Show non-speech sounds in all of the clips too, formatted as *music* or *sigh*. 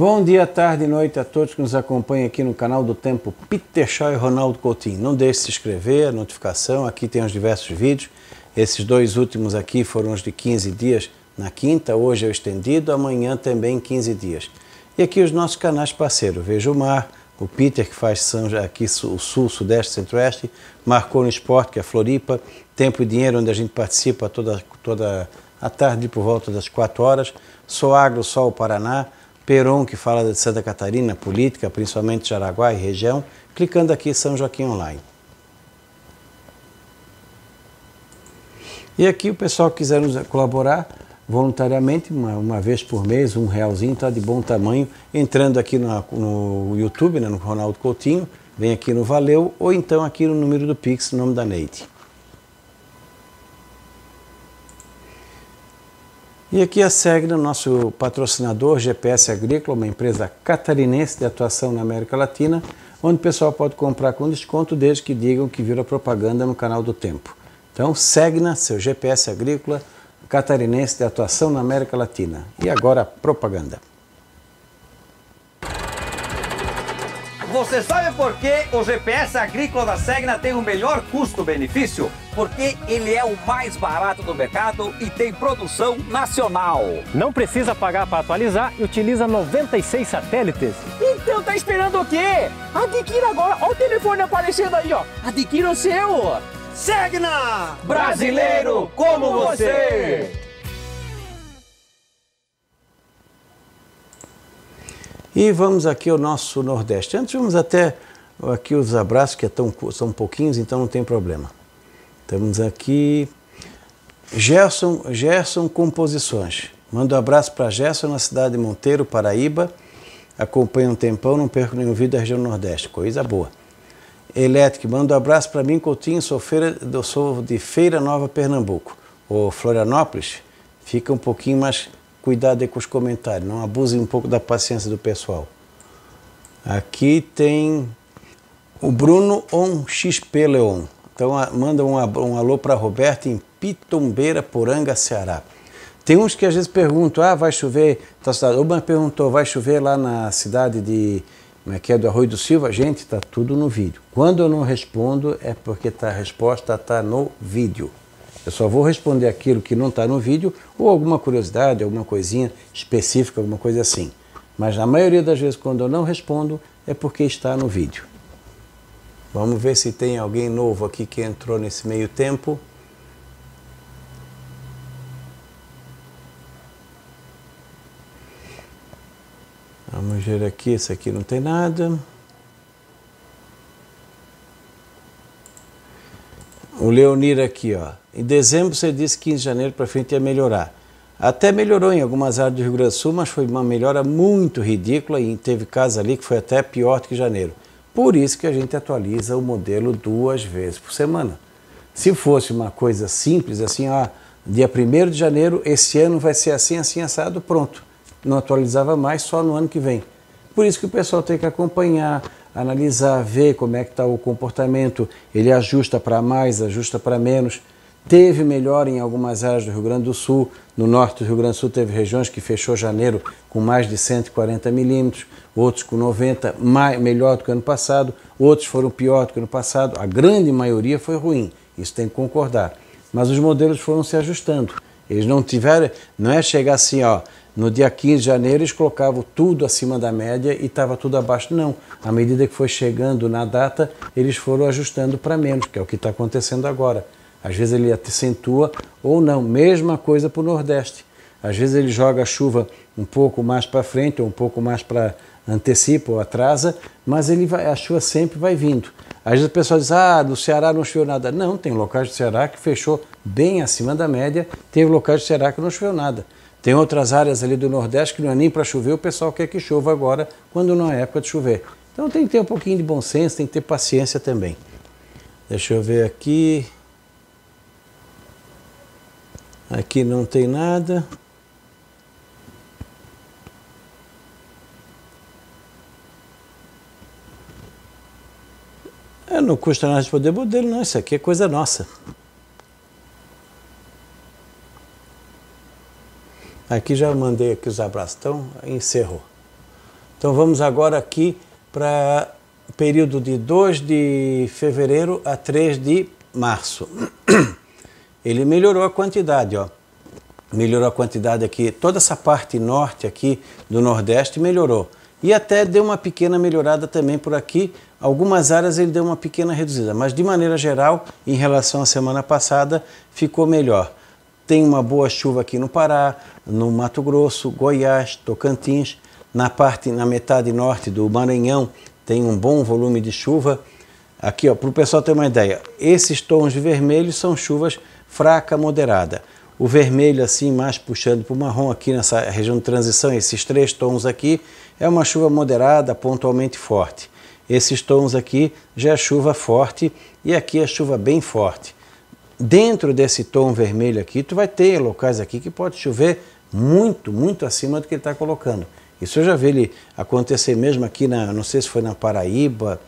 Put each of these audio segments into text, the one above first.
Bom dia, tarde e noite a todos que nos acompanham aqui no canal do Tempo Peter Shaw e Ronaldo Coutinho. Não deixe de se inscrever, notificação, aqui tem os diversos vídeos. Esses dois últimos aqui foram os de 15 dias na quinta, hoje é o estendido, amanhã também 15 dias. E aqui os nossos canais parceiros, Veja o Mar, o Peter que faz São, aqui o Sul, Sudeste, Centro-Oeste, Marcou no Esporte, que é Floripa, Tempo e Dinheiro, onde a gente participa toda, toda a tarde por volta das 4 horas, Soagro, Sol Paraná, Peron, que fala de Santa Catarina, política, principalmente Jaraguá e região, clicando aqui São Joaquim Online. E aqui o pessoal que quiser colaborar voluntariamente, uma, uma, vez por mês, um realzinho, está de bom tamanho, entrando aqui no YouTube, né, no Ronaldo Coutinho, vem aqui no Valeu, ou então aqui no número do Pix, no nome da Neide. E aqui a Segna, né, nosso patrocinador GPS Agrícola, uma empresa catarinense de atuação na América Latina, onde o pessoal pode comprar com desconto desde que digam que viram a propaganda no canal do Tempo. Então, Segna, seu GPS Agrícola, catarinense de atuação na América Latina. E agora, propaganda. Você sabe por que o GPS agrícola da Segna tem o melhor custo-benefício? Porque ele é o mais barato do mercado e tem produção nacional. Não precisa pagar para atualizar e utiliza 96 satélites. Então tá esperando o quê? Adquira agora. Olha o telefone aparecendo aí, ó. Adquira o seu. Segna! Brasileiro como você! E vamos aqui ao nosso Nordeste. Antes vamos até aqui os abraços, que é tão, são pouquinhos, então não tem problema. Estamos aqui. Gerson, Gerson Composições. Manda um abraço para Gerson na cidade de Monteiro, Paraíba. Acompanha um tempão, não perco nenhum vídeo da região Nordeste. Coisa boa. Elétrico, manda um abraço para mim, Coutinho. Sou, feira, sou de Feira Nova, Pernambuco. Ou Florianópolis, fica um pouquinho mais cuidado com os comentários, não abusem um pouco da paciência do pessoal. Aqui tem o Bruno On XP Leon. Então manda um, um alô para Roberto em Pitombeira, Poranga, Ceará. Tem uns que às vezes perguntam, ah, vai chover, tá cidade. Uma perguntou, vai chover lá na cidade de, como é que é, do Arroio do Silva? Gente, tá tudo no vídeo. Quando eu não respondo é porque tá, a resposta tá no vídeo. Eu só vou responder aquilo que não está no vídeo ou alguma curiosidade, alguma coisinha específica, alguma coisa assim. Mas na maioria das vezes, quando eu não respondo, é porque está no vídeo. Vamos ver se tem alguém novo aqui que entrou nesse meio tempo. Vamos ver aqui, esse aqui não tem nada. O Leonir aqui, ó. Em dezembro você disse que em janeiro para frente ia melhorar. Até melhorou em algumas áreas do Rio Grande do Sul, mas foi uma melhora muito ridícula e teve casos ali que foi até pior do que janeiro. Por isso que a gente atualiza o modelo duas vezes por semana. Se fosse uma coisa simples, assim, ó, dia 1 de janeiro, esse ano vai ser assim, assim, assado, pronto. Não atualizava mais, só no ano que vem. Por isso que o pessoal tem que acompanhar, analisar, ver como é que está o comportamento. Ele ajusta para mais, ajusta para menos. Teve melhor em algumas áreas do Rio Grande do Sul. No norte do Rio Grande do Sul teve regiões que fechou janeiro com mais de 140 milímetros, outros com 90, mais, melhor do que ano passado, outros foram pior do que ano passado. A grande maioria foi ruim, isso tem que concordar. Mas os modelos foram se ajustando. Eles não tiveram, não é chegar assim, ó, no dia 15 de janeiro eles colocavam tudo acima da média e estava tudo abaixo. Não, à medida que foi chegando na data, eles foram ajustando para menos, que é o que está acontecendo agora. Às vezes ele acentua ou não. Mesma coisa para o Nordeste. Às vezes ele joga a chuva um pouco mais para frente ou um pouco mais para antecipa ou atrasa, mas ele vai, a chuva sempre vai vindo. Às vezes o pessoal diz, ah, no Ceará não choveu nada. Não, tem locais do Ceará que fechou bem acima da média, teve locais do Ceará que não choveu nada. Tem outras áreas ali do Nordeste que não é nem para chover, o pessoal quer que chova agora, quando não é época de chover. Então tem que ter um pouquinho de bom senso, tem que ter paciência também. Deixa eu ver aqui. Aqui não tem nada. É, não custa nada poder modelo, não. Isso aqui é coisa nossa. Aqui já mandei aqui os abraços, então encerrou. Então vamos agora aqui para o período de 2 de fevereiro a 3 de março. *clears throat* Ele melhorou a quantidade, ó. Melhorou a quantidade aqui, toda essa parte norte aqui do Nordeste melhorou. E até deu uma pequena melhorada também por aqui. Algumas áreas ele deu uma pequena reduzida, mas de maneira geral, em relação à semana passada, ficou melhor. Tem uma boa chuva aqui no Pará, no Mato Grosso, Goiás, Tocantins, na parte na metade norte do Maranhão tem um bom volume de chuva. Aqui, ó, para o pessoal ter uma ideia, esses tons de vermelho são chuvas fraca moderada. O vermelho assim mais puxando para o marrom aqui nessa região de transição, esses três tons aqui é uma chuva moderada, pontualmente forte. Esses tons aqui já é chuva forte e aqui é chuva bem forte. Dentro desse tom vermelho aqui, tu vai ter locais aqui que pode chover muito, muito acima do que ele está colocando. Isso eu já vi ele acontecer mesmo aqui, na, não sei se foi na Paraíba,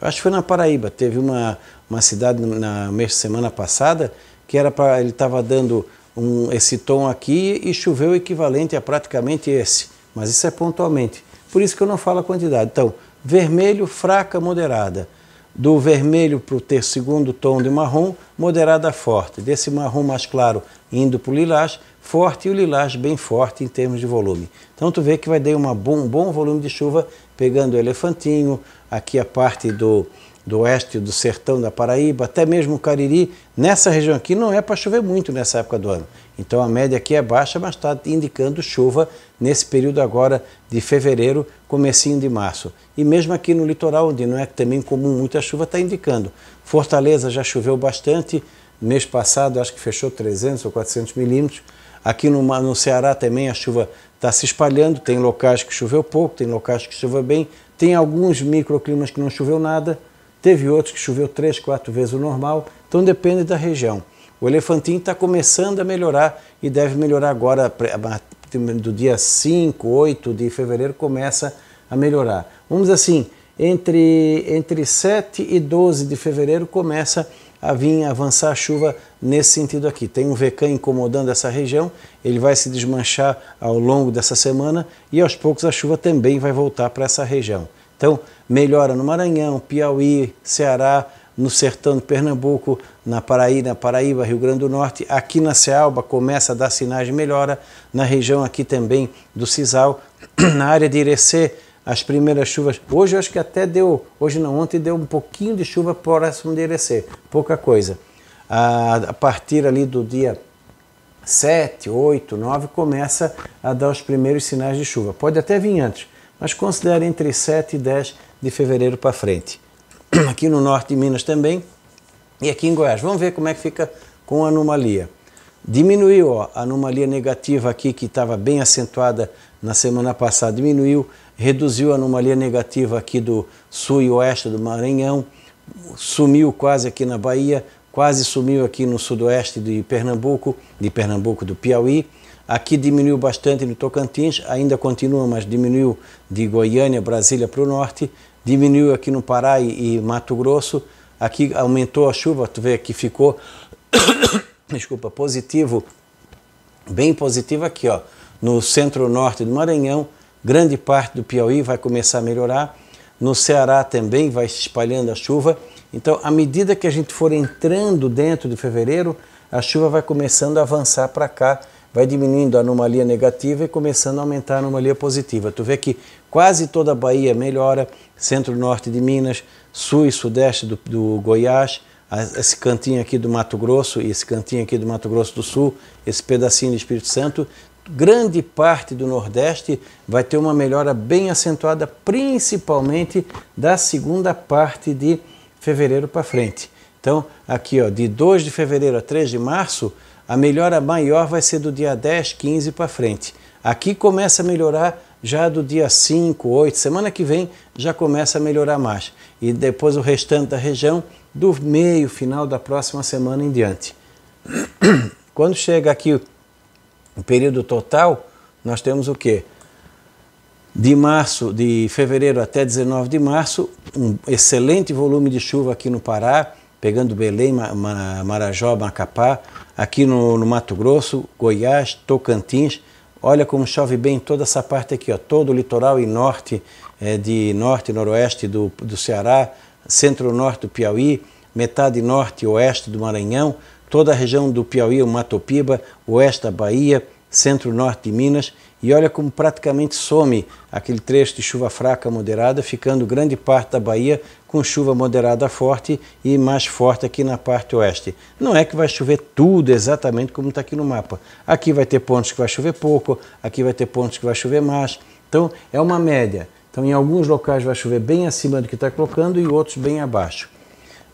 acho que foi na Paraíba, teve uma, uma cidade na, de semana passada que era para ele estava dando um, esse tom aqui e choveu equivalente a praticamente esse, mas isso é pontualmente. Por isso que eu não falo a quantidade. Então, vermelho, fraca, moderada. Do vermelho para o segundo tom de marrom, moderada, forte. Desse marrom mais claro, indo para o lilás, forte e o lilás bem forte em termos de volume. Então tu vê que vai dar uma bom, um bom volume de chuva pegando o elefantinho, aqui a parte do, do oeste do sertão da Paraíba, até mesmo o Cariri, nessa região aqui não é para chover muito nessa época do ano. Então a média aqui é baixa, mas está indicando chuva nesse período agora de fevereiro, comecinho de março. E mesmo aqui no litoral, onde não é também comum muita chuva, está indicando. Fortaleza já choveu bastante, mês passado acho que fechou 300 ou 400 milímetros, Aqui no, no Ceará também a chuva está se espalhando, tem locais que choveu pouco, tem locais que choveu bem, tem alguns microclimas que não choveu nada, teve outros que choveu três, quatro vezes o normal, então depende da região. O elefantinho está começando a melhorar e deve melhorar agora, do dia 5, 8 de fevereiro, começa a melhorar. Vamos assim, entre, entre 7 e 12 de fevereiro começa a a vir avançar a chuva nesse sentido aqui. Tem um VK incomodando essa região, ele vai se desmanchar ao longo dessa semana e aos poucos a chuva também vai voltar para essa região. Então, melhora no Maranhão, Piauí, Ceará, no sertão de Pernambuco, na Paraíba, Paraíba, Rio Grande do Norte, aqui na Cealba começa a dar sinais de melhora, na região aqui também do Cisal, *clears throat* na área de Irecê, as primeiras chuvas. Hoje eu acho que até deu, hoje não, ontem deu um pouquinho de chuva para se enderecer, pouca coisa. A partir ali do dia 7, 8, 9 começa a dar os primeiros sinais de chuva. Pode até vir antes, mas considere entre 7 e 10 de fevereiro para frente. *clears throat* Aqui no norte de Minas também e aqui em Goiás. Vamos ver como é que fica com a anomalia. Diminuiu ó, a anomalia negativa aqui que estava bem acentuada na semana passada, diminuiu reduziu a anomalia negativa aqui do sul e oeste do Maranhão, sumiu quase aqui na Bahia, quase sumiu aqui no sudoeste de Pernambuco, de Pernambuco do Piauí. Aqui diminuiu bastante no Tocantins, ainda continua, mas diminuiu de Goiânia, Brasília para o norte, diminuiu aqui no Pará e, e Mato Grosso. Aqui aumentou a chuva, tu vê que ficou *coughs* desculpa, positivo, bem positivo aqui, ó, no centro-norte do Maranhão, grande parte do Piauí vai começar a melhorar, no Ceará também vai se espalhando a chuva. Então, à medida que a gente for entrando dentro de fevereiro, a chuva vai começando a avançar para cá, vai diminuindo a anomalia negativa e começando a aumentar a anomalia positiva. Tu vê que quase toda a Bahia melhora, centro-norte de Minas, sul e sudeste do, do Goiás, esse cantinho aqui do Mato Grosso e esse cantinho aqui do Mato Grosso do Sul, esse pedacinho do Espírito Santo, grande parte do Nordeste vai ter uma melhora bem acentuada, principalmente da segunda parte de fevereiro para frente. Então, aqui ó, de 2 de fevereiro a 3 de março, a melhora maior vai ser do dia 10, 15 para frente. Aqui começa a melhorar já do dia 5, 8, semana que vem já começa a melhorar mais. E depois o restante da região do meio, final da próxima semana em diante. *clears throat* Quando chega aqui o período total, nós temos o quê? De março, de fevereiro até 19 de março, um excelente volume de chuva aqui no Pará, pegando Belém, Marajó, Macapá, aqui no, no Mato Grosso, Goiás, Tocantins. Olha como chove bem toda essa parte aqui, ó, todo o litoral e norte, é, de norte e noroeste do, do Ceará, centro-norte do Piauí, metade norte e oeste do Maranhão, toda a região do Piauí, o Mato Piba, oeste da Bahia, centro-norte de Minas, e olha como praticamente some aquele trecho de chuva fraca moderada, ficando grande parte da Bahia com chuva moderada forte e mais forte aqui na parte oeste. Não é que vai chover tudo exatamente como está aqui no mapa. Aqui vai ter pontos que vai chover pouco, aqui vai ter pontos que vai chover mais. Então é uma média. Então em alguns locais vai chover bem acima do que está colocando e outros bem abaixo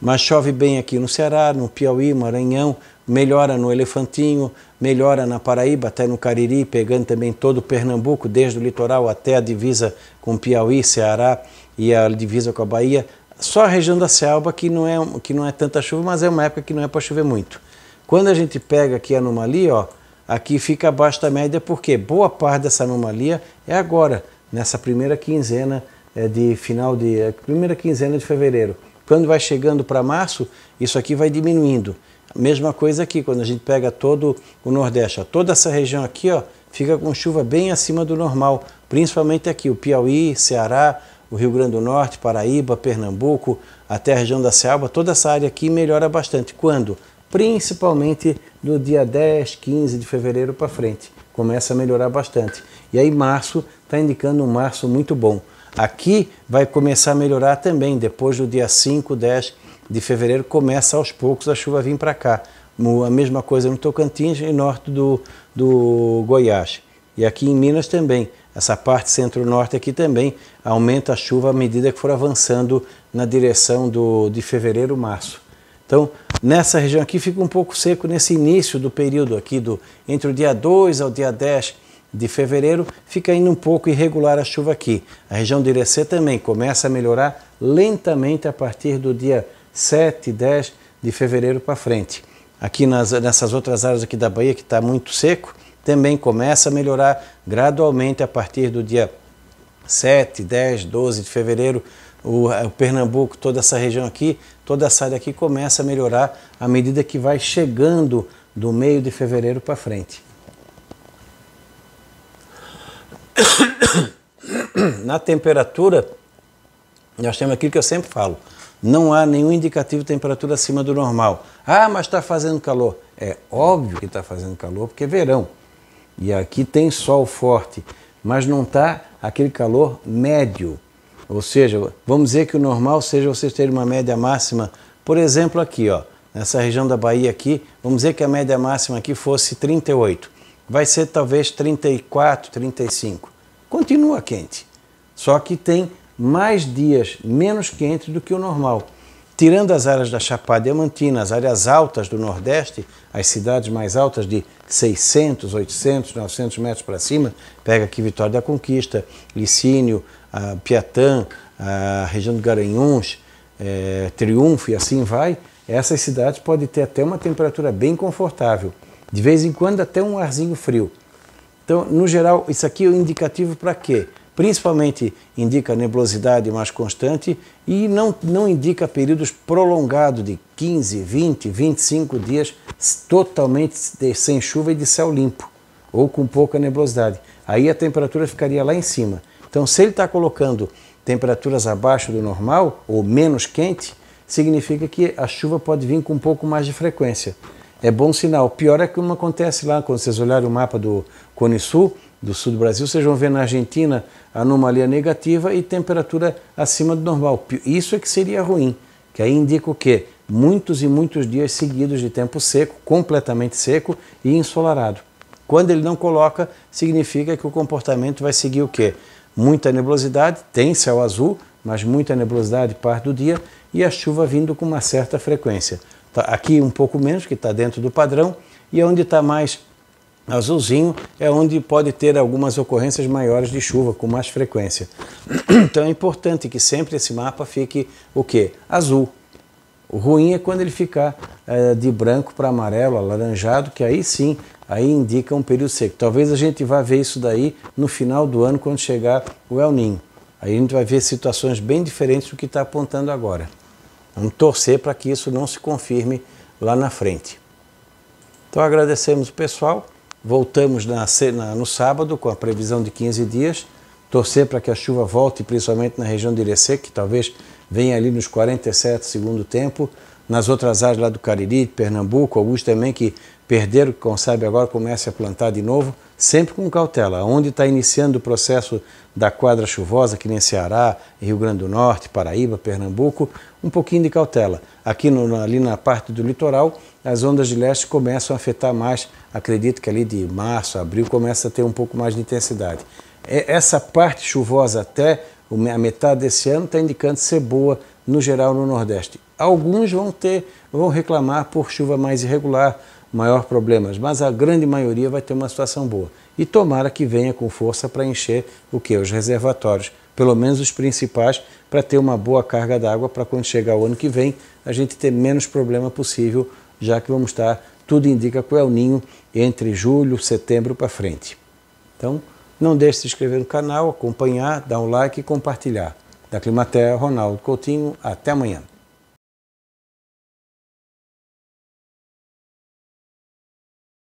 mas chove bem aqui no Ceará, no Piauí, Maranhão, melhora no Elefantinho, melhora na Paraíba, até no Cariri, pegando também todo o Pernambuco, desde o litoral até a divisa com Piauí, Ceará e a divisa com a Bahia. Só a região da Selva que não é, que não é tanta chuva, mas é uma época que não é para chover muito. Quando a gente pega aqui a anomalia, ó, aqui fica abaixo da média, porque boa parte dessa anomalia é agora, nessa primeira quinzena é, de final de... primeira quinzena de fevereiro. Quando vai chegando para março, isso aqui vai diminuindo. Mesma coisa aqui, quando a gente pega todo o Nordeste, ó, toda essa região aqui ó, fica com chuva bem acima do normal, principalmente aqui, o Piauí, Ceará, o Rio Grande do Norte, Paraíba, Pernambuco, até a região da Ceaba, toda essa área aqui melhora bastante. Quando? Principalmente do dia 10, 15 de fevereiro para frente, começa a melhorar bastante. E aí março está indicando um março muito bom. Aqui vai começar a melhorar também, depois do dia 5, 10 de fevereiro, começa aos poucos a chuva vir para cá. A mesma coisa no Tocantins e norte do, do Goiás. E aqui em Minas também, essa parte centro-norte aqui também aumenta a chuva à medida que for avançando na direção do, de fevereiro, março. Então, nessa região aqui fica um pouco seco nesse início do período aqui, do, entre o dia 2 ao dia 10 de fevereiro, fica ainda um pouco irregular a chuva aqui. A região de Irecê também começa a melhorar lentamente a partir do dia 7, 10 de fevereiro para frente. Aqui nas, nessas outras áreas aqui da Bahia, que está muito seco, também começa a melhorar gradualmente a partir do dia 7, 10, 12 de fevereiro. O, o Pernambuco, toda essa região aqui, toda essa área aqui começa a melhorar à medida que vai chegando do meio de fevereiro para frente. *coughs* Na temperatura, nós temos aquilo que eu sempre falo, não há nenhum indicativo de temperatura acima do normal. Ah, mas está fazendo calor. É óbvio que está fazendo calor, porque é verão. E aqui tem sol forte, mas não está aquele calor médio. Ou seja, vamos dizer que o normal seja vocês terem uma média máxima, por exemplo, aqui, ó, nessa região da Bahia aqui, vamos dizer que a média máxima aqui fosse 38 vai ser talvez 34, 35. Continua quente, só que tem mais dias menos quente do que o normal. Tirando as áreas da Chapada Diamantina, as áreas altas do Nordeste, as cidades mais altas de 600, 800, 900 metros para cima, pega aqui Vitória da Conquista, Licínio, ah, Piatã, a ah, região do Garanhuns, eh, Triunfo e assim vai, essas cidades podem ter até uma temperatura bem confortável. De vez em quando até um arzinho frio. Então, no geral, isso aqui é indicativo para quê? Principalmente indica nebulosidade mais constante e não, não indica períodos prolongados de 15, 20, 25 dias totalmente sem chuva e de céu limpo ou com pouca nebulosidade. Aí a temperatura ficaria lá em cima. Então, se ele está colocando temperaturas abaixo do normal ou menos quente, significa que a chuva pode vir com um pouco mais de frequência é bom sinal. pior é que não acontece lá, quando vocês olharem o mapa do Cone Sul, do sul do Brasil, vocês vão ver na Argentina anomalia negativa e temperatura acima do normal. Isso é que seria ruim, que aí indica o quê? Muitos e muitos dias seguidos de tempo seco, completamente seco e ensolarado. Quando ele não coloca, significa que o comportamento vai seguir o quê? Muita nebulosidade, tem céu azul, mas muita nebulosidade parte do dia e a chuva vindo com uma certa frequência. Tá aqui um pouco menos, que está dentro do padrão, e é onde está mais azulzinho é onde pode ter algumas ocorrências maiores de chuva com mais frequência. *clears throat* Então é importante que sempre esse mapa fique o quê? Azul. O ruim é quando ele ficar é, eh, de branco para amarelo, alaranjado, que aí sim, aí indica um período seco. Talvez a gente vá ver isso daí no final do ano, quando chegar o El Ninho. Aí a gente vai ver situações bem diferentes do que está apontando agora. Vamos torcer para que isso não se confirme lá na frente. Então agradecemos o pessoal, voltamos na, na, no sábado com a previsão de 15 dias, torcer para que a chuva volte, principalmente na região de Irecê, que talvez venha ali nos 47 segundo tempo, nas outras áreas lá do Cariri, Pernambuco, alguns também que perderam, que, sabe, agora comece a plantar de novo sempre com cautela. Onde está iniciando o processo da quadra chuvosa, que nem Ceará, Rio Grande do Norte, Paraíba, Pernambuco, um pouquinho de cautela. Aqui no, ali na parte do litoral, as ondas de leste começam a afetar mais. Acredito que ali de março, abril, começa a ter um pouco mais de intensidade. Essa parte chuvosa até a metade desse ano está indicando ser boa no geral no Nordeste. Alguns vão ter, vão reclamar por chuva mais irregular, maior problemas, mas a grande maioria vai ter uma situação boa. E tomara que venha com força para encher o que? Os reservatórios, pelo menos os principais, para ter uma boa carga d'água para quando chegar o ano que vem a gente ter menos problema possível, já que vamos estar, tudo indica, é o Ninho entre julho, setembro para frente. Então, não deixe de se inscrever no canal, acompanhar, dar um like e compartilhar. Da Climatea, Ronaldo Coutinho, até amanhã.